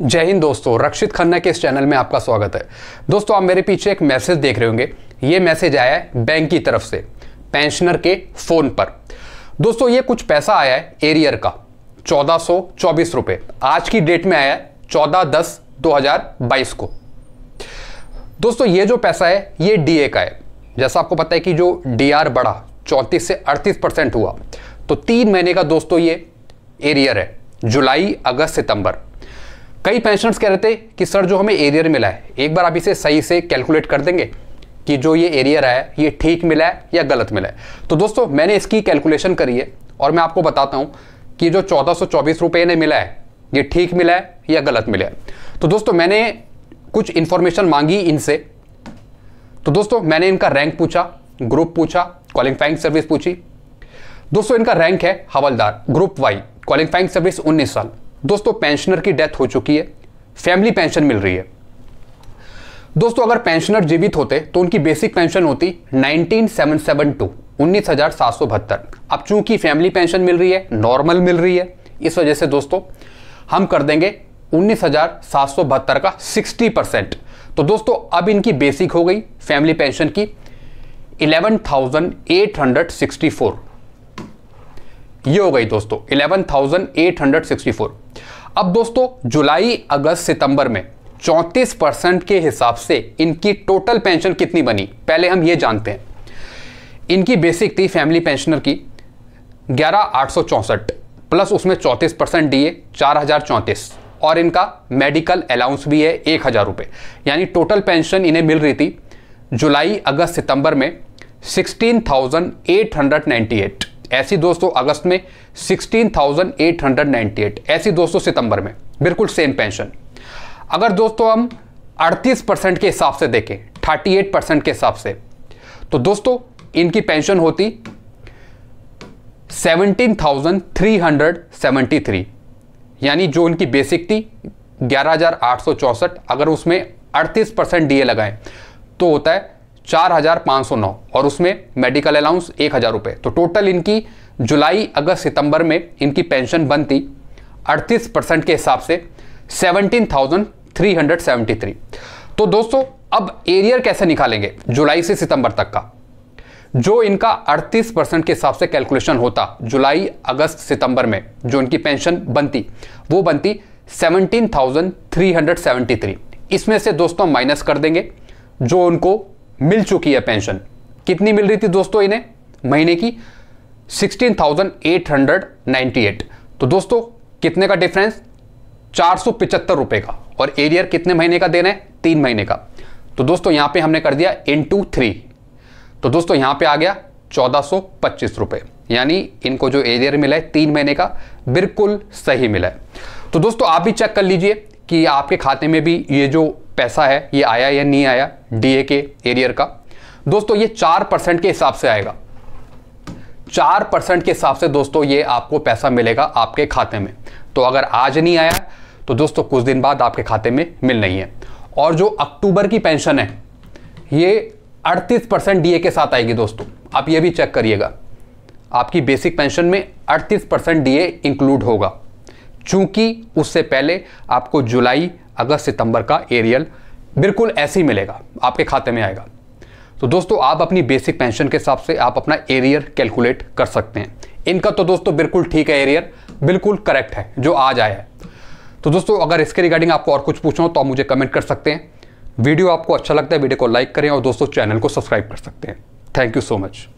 जय हिंद दोस्तों रक्षित खन्ना के इस चैनल में आपका स्वागत है दोस्तों आप मेरे पीछे एक मैसेज देख रहे होंगे ये मैसेज आया है बैंक की तरफ से पेंशनर के फ़ोन पर दोस्तों ये कुछ पैसा आया है एरियर का चौदह सौ चौबीस आज की डेट में आया है चौदह दस दो हज़ार बाईस को दोस्तों ये जो पैसा है ये डीए का है जैसा आपको पता है कि जो डीआर बढ़ा चौंतीस से अड़तीस परसेंट हुआ तो तीन महीने का दोस्तों ये एरियर है जुलाई अगस्त सितंबर कई पेंशनर्स कह रहे थे कि सर जो हमें एरियर मिला है एक बार आप इसे सही से कैलकुलेट कर देंगे कि जो ये एरियर है ये ठीक मिला है या गलत मिला है तो दोस्तों मैंने इसकी कैलकुलेशन करी है और मैं आपको बताता हूँ कि जो चौदह सौ चौबीस रुपये ने मिला है ये ठीक मिला है या गलत मिला है तो दोस्तों मैंने कुछ इन्फॉर्मेशन मांगी इनसे तो दोस्तों मैंने इनका रैंक पूछा ग्रुप पूछा क्वालिफाइंग सर्विस पूछी दोस्तों इनका रैंक है havildar group Y qualifying service 19 साल दोस्तों पेंशनर की डेथ हो चुकी है फैमिली पेंशन मिल रही है दोस्तों अगर पेंशनर जीवित होते तो उनकी बेसिक पेंशन होती नाइनटीन सेवन सेवन टू उन्नीस हजार सात सौ बहत्तर अब चूंकि फैमिली पेंशन मिल रही है नॉर्मल मिल रही है इस वजह से दोस्तों हम कर देंगे उन्नीस हजार सात सौ बहत्तर का सिक्सटी परसेंट तो दोस्तों अब इनकी बेसिक हो गई फैमिली पेंशन की eleven thousand eight hundred sixty four ये हो गई दोस्तों eleven thousand eight hundred sixty four अब दोस्तों जुलाई अगस्त सितंबर में 34 परसेंट के हिसाब से इनकी टोटल पेंशन कितनी बनी पहले हम ये जानते हैं इनकी बेसिक थी फैमिली पेंशनर की ग्यारह आठ सौ प्लस उसमें चौंतीस परसेंट डी ए चार हज़ार चौंतीस और इनका मेडिकल अलाउंस भी है एक हज़ार रुपए यानी टोटल पेंशन इन्हें मिल रही थी जुलाई अगस्त सितंबर में sixteen thousand eight hundred ninety eight ऐसी दोस्तों अगस्त में 16,898 ऐसी दोस्तों सितंबर में बिल्कुल सेम पेंशन अगर दोस्तों हम 38 परसेंट के हिसाब से देखें 38 परसेंट के हिसाब से तो दोस्तों इनकी पेंशन होती 17,373 यानी जो इनकी बेसिक थी 11,864 अगर उसमें 38 परसेंट डीए लगाएं तो होता है चार हजार पांच सौ नौ और उसमें मेडिकल अलाउंस एक हजार रुपये तो टोटल इनकी जुलाई अगस्त सितंबर में इनकी पेंशन बनती अड़तीस परसेंट के हिसाब से seventeen thousand three hundred seventy three तो दोस्तों अब एरियर कैसे निकालेंगे जुलाई से सितंबर तक का जो इनका 38 परसेंट के हिसाब से कैलकुलेशन होता जुलाई अगस्त सितंबर में जो इनकी पेंशन बनती वो बनती 17,373 इसमें से दोस्तों माइनस कर देंगे जो उनको मिल चुकी है पेंशन कितनी मिल रही थी दोस्तों इन्हें महीने की 16,898 तो दोस्तों कितने का डिफरेंस चार रुपए का और एरियर कितने महीने का देना है तीन महीने का तो दोस्तों यहां पे हमने कर दिया इन टू थ्री तो दोस्तों यहां पे आ गया चौदह रुपए यानी इनको जो एरियर मिला है तीन महीने का बिल्कुल सही मिला है तो दोस्तों आप भी चेक कर लीजिए कि आपके खाते में भी ये जो पैसा है ये आया या नहीं आया डीए के एरियर का दोस्तों ये चार परसेंट के हिसाब से आएगा चार परसेंट के हिसाब से दोस्तों ये आपको पैसा मिलेगा आपके खाते में तो अगर आज नहीं आया तो दोस्तों कुछ दिन बाद आपके खाते में मिल नहीं है और जो अक्टूबर की पेंशन है ये 38 परसेंट डीए के साथ आएगी दोस्तों आप ये भी चेक करिएगा आपकी बेसिक पेंशन में 38 परसेंट डीए इंक्लूड होगा चूंकि उससे पहले आपको जुलाई अगस्त सितंबर का एरियल बिल्कुल ऐसे ही मिलेगा आपके खाते में आएगा तो दोस्तों आप अपनी बेसिक पेंशन के हिसाब से आप अपना एरियर कैलकुलेट कर सकते हैं इनका तो दोस्तों बिल्कुल ठीक है एरियर बिल्कुल करेक्ट है जो आज आया है तो दोस्तों अगर इसके रिगार्डिंग आपको और कुछ पूछना हो तो आप मुझे कमेंट कर सकते हैं वीडियो आपको अच्छा लगता है वीडियो को लाइक करें और दोस्तों चैनल को सब्सक्राइब कर सकते हैं थैंक यू सो मच